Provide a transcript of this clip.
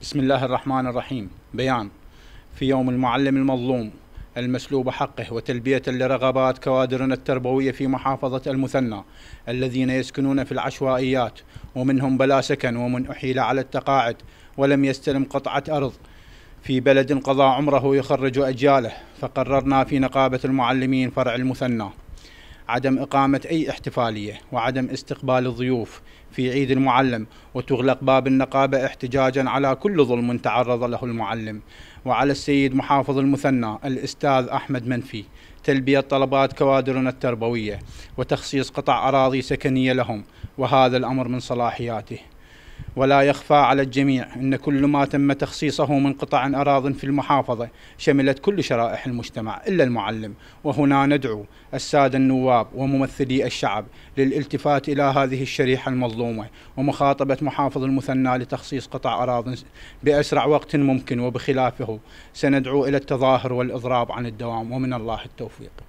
بسم الله الرحمن الرحيم بيان في يوم المعلم المظلوم المسلوب حقه وتلبية لرغبات كوادرنا التربوية في محافظة المثنى الذين يسكنون في العشوائيات ومنهم بلا سكن ومن أحيل على التقاعد ولم يستلم قطعة أرض في بلد قضى عمره يخرج أجياله فقررنا في نقابة المعلمين فرع المثنى عدم إقامة أي احتفالية وعدم استقبال الضيوف في عيد المعلم وتغلق باب النقابة احتجاجا على كل ظلم تعرض له المعلم وعلى السيد محافظ المثنى الأستاذ أحمد منفي تلبية طلبات كوادرنا التربوية وتخصيص قطع أراضي سكنية لهم وهذا الأمر من صلاحياته ولا يخفى على الجميع أن كل ما تم تخصيصه من قطع أراض في المحافظة شملت كل شرائح المجتمع إلا المعلم وهنا ندعو السادة النواب وممثلي الشعب للالتفات إلى هذه الشريحة المظلومة ومخاطبة محافظ المثنى لتخصيص قطع أراض بأسرع وقت ممكن وبخلافه سندعو إلى التظاهر والإضراب عن الدوام ومن الله التوفيق